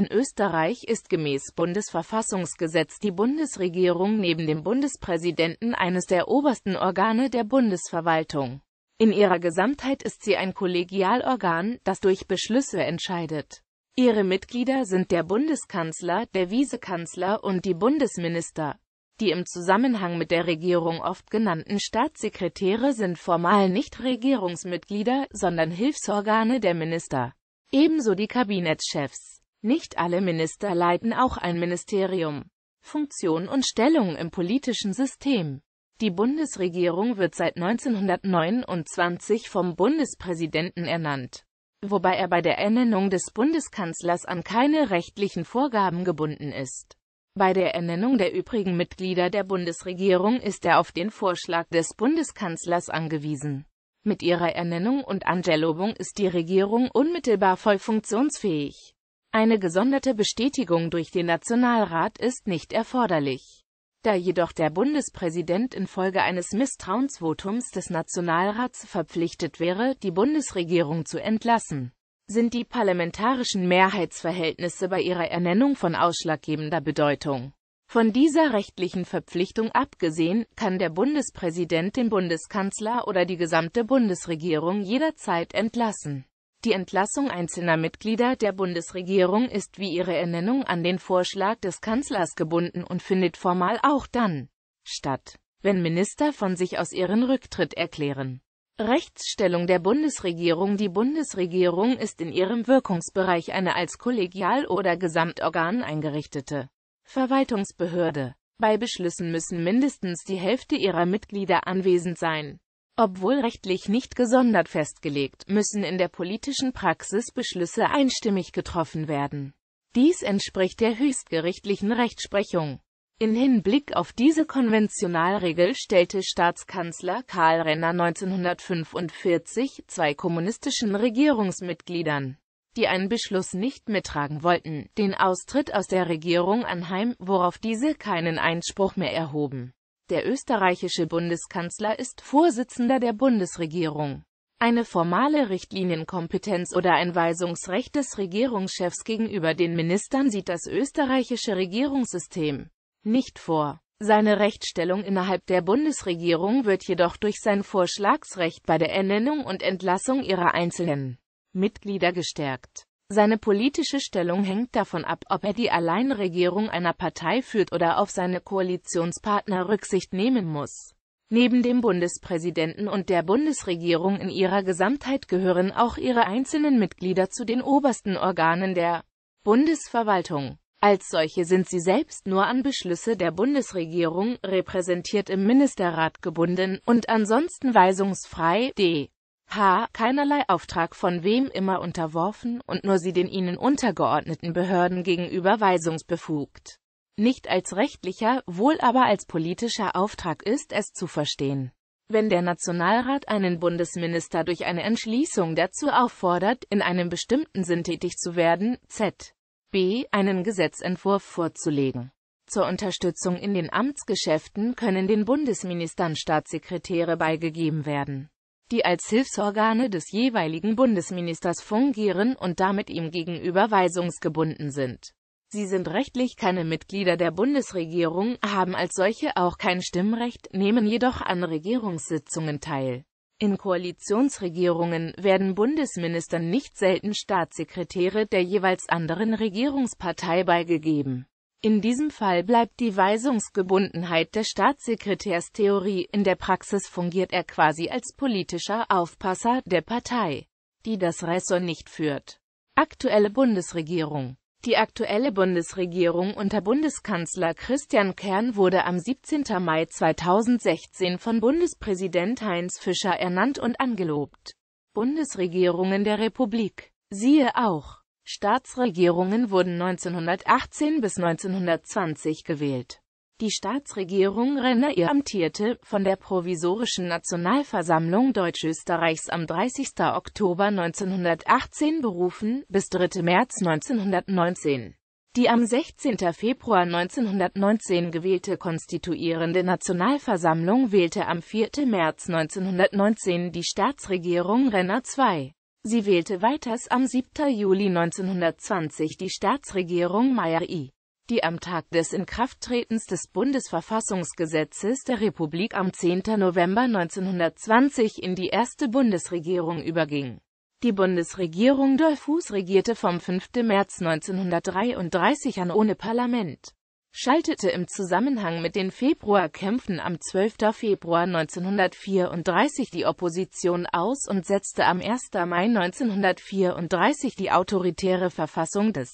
In Österreich ist gemäß Bundesverfassungsgesetz die Bundesregierung neben dem Bundespräsidenten eines der obersten Organe der Bundesverwaltung. In ihrer Gesamtheit ist sie ein Kollegialorgan, das durch Beschlüsse entscheidet. Ihre Mitglieder sind der Bundeskanzler, der Vizekanzler und die Bundesminister. Die im Zusammenhang mit der Regierung oft genannten Staatssekretäre sind formal nicht Regierungsmitglieder, sondern Hilfsorgane der Minister. Ebenso die Kabinettschefs. Nicht alle Minister leiten auch ein Ministerium. Funktion und Stellung im politischen System Die Bundesregierung wird seit 1929 vom Bundespräsidenten ernannt, wobei er bei der Ernennung des Bundeskanzlers an keine rechtlichen Vorgaben gebunden ist. Bei der Ernennung der übrigen Mitglieder der Bundesregierung ist er auf den Vorschlag des Bundeskanzlers angewiesen. Mit ihrer Ernennung und Angelobung ist die Regierung unmittelbar voll funktionsfähig. Eine gesonderte Bestätigung durch den Nationalrat ist nicht erforderlich. Da jedoch der Bundespräsident infolge eines Misstrauensvotums des Nationalrats verpflichtet wäre, die Bundesregierung zu entlassen, sind die parlamentarischen Mehrheitsverhältnisse bei ihrer Ernennung von ausschlaggebender Bedeutung. Von dieser rechtlichen Verpflichtung abgesehen, kann der Bundespräsident den Bundeskanzler oder die gesamte Bundesregierung jederzeit entlassen. Die Entlassung einzelner Mitglieder der Bundesregierung ist wie ihre Ernennung an den Vorschlag des Kanzlers gebunden und findet formal auch dann statt, wenn Minister von sich aus ihren Rücktritt erklären. Rechtsstellung der Bundesregierung Die Bundesregierung ist in ihrem Wirkungsbereich eine als Kollegial- oder Gesamtorgan eingerichtete Verwaltungsbehörde. Bei Beschlüssen müssen mindestens die Hälfte ihrer Mitglieder anwesend sein obwohl rechtlich nicht gesondert festgelegt, müssen in der politischen Praxis Beschlüsse einstimmig getroffen werden. Dies entspricht der höchstgerichtlichen Rechtsprechung. In Hinblick auf diese Konventionalregel stellte Staatskanzler Karl Renner 1945 zwei kommunistischen Regierungsmitgliedern, die einen Beschluss nicht mittragen wollten, den Austritt aus der Regierung anheim, worauf diese keinen Einspruch mehr erhoben. Der österreichische Bundeskanzler ist Vorsitzender der Bundesregierung. Eine formale Richtlinienkompetenz oder ein Weisungsrecht des Regierungschefs gegenüber den Ministern sieht das österreichische Regierungssystem nicht vor. Seine Rechtsstellung innerhalb der Bundesregierung wird jedoch durch sein Vorschlagsrecht bei der Ernennung und Entlassung ihrer einzelnen Mitglieder gestärkt. Seine politische Stellung hängt davon ab, ob er die Alleinregierung einer Partei führt oder auf seine Koalitionspartner Rücksicht nehmen muss. Neben dem Bundespräsidenten und der Bundesregierung in ihrer Gesamtheit gehören auch ihre einzelnen Mitglieder zu den obersten Organen der Bundesverwaltung. Als solche sind sie selbst nur an Beschlüsse der Bundesregierung, repräsentiert im Ministerrat gebunden, und ansonsten weisungsfrei. D h. keinerlei Auftrag von wem immer unterworfen und nur sie den ihnen untergeordneten Behörden gegenüber weisungsbefugt. Nicht als rechtlicher, wohl aber als politischer Auftrag ist es zu verstehen. Wenn der Nationalrat einen Bundesminister durch eine Entschließung dazu auffordert, in einem bestimmten Sinn tätig zu werden, z. b. einen Gesetzentwurf vorzulegen. Zur Unterstützung in den Amtsgeschäften können den Bundesministern Staatssekretäre beigegeben werden die als Hilfsorgane des jeweiligen Bundesministers fungieren und damit ihm gegenüber weisungsgebunden sind. Sie sind rechtlich keine Mitglieder der Bundesregierung, haben als solche auch kein Stimmrecht, nehmen jedoch an Regierungssitzungen teil. In Koalitionsregierungen werden Bundesministern nicht selten Staatssekretäre der jeweils anderen Regierungspartei beigegeben. In diesem Fall bleibt die Weisungsgebundenheit der Staatssekretärstheorie, in der Praxis fungiert er quasi als politischer Aufpasser der Partei, die das Ressort nicht führt. Aktuelle Bundesregierung Die aktuelle Bundesregierung unter Bundeskanzler Christian Kern wurde am 17. Mai 2016 von Bundespräsident Heinz Fischer ernannt und angelobt. Bundesregierungen der Republik. Siehe auch Staatsregierungen wurden 1918 bis 1920 gewählt. Die Staatsregierung Renner ihr amtierte, von der Provisorischen Nationalversammlung Deutsch-Österreichs am 30. Oktober 1918 berufen, bis 3. März 1919. Die am 16. Februar 1919 gewählte konstituierende Nationalversammlung wählte am 4. März 1919 die Staatsregierung Renner II. Sie wählte weiters am 7. Juli 1920 die Staatsregierung Meyer I., die am Tag des Inkrafttretens des Bundesverfassungsgesetzes der Republik am 10. November 1920 in die erste Bundesregierung überging. Die Bundesregierung Dollfuß regierte vom 5. März 1933 an ohne Parlament schaltete im Zusammenhang mit den Februarkämpfen am 12. Februar 1934 die Opposition aus und setzte am 1. Mai 1934 die autoritäre Verfassung des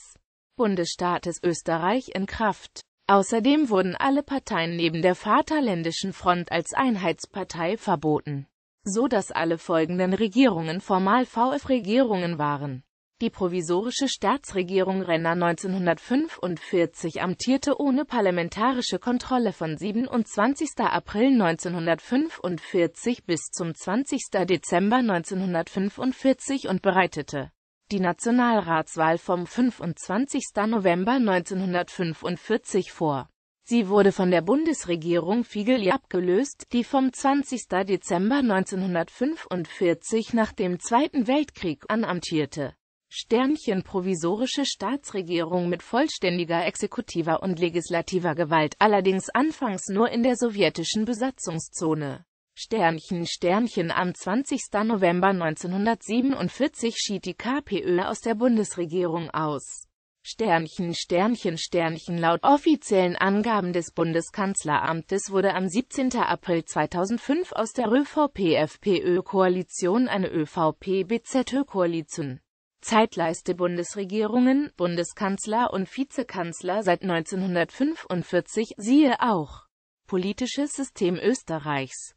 Bundesstaates Österreich in Kraft. Außerdem wurden alle Parteien neben der Vaterländischen Front als Einheitspartei verboten, so dass alle folgenden Regierungen formal VF-Regierungen waren. Die provisorische Staatsregierung Renner 1945 amtierte ohne parlamentarische Kontrolle von 27. April 1945 bis zum 20. Dezember 1945 und bereitete die Nationalratswahl vom 25. November 1945 vor. Sie wurde von der Bundesregierung Figeli abgelöst, die vom 20. Dezember 1945 nach dem Zweiten Weltkrieg an amtierte. Sternchen provisorische Staatsregierung mit vollständiger exekutiver und legislativer Gewalt, allerdings anfangs nur in der sowjetischen Besatzungszone. Sternchen Sternchen Am 20. November 1947 schied die KPÖ aus der Bundesregierung aus. Sternchen Sternchen Sternchen Laut offiziellen Angaben des Bundeskanzleramtes wurde am 17. April 2005 aus der ÖVP-FPÖ-Koalition eine ÖVP-BZÖ-Koalition. Zeitleiste Bundesregierungen, Bundeskanzler und Vizekanzler seit 1945, siehe auch Politisches System Österreichs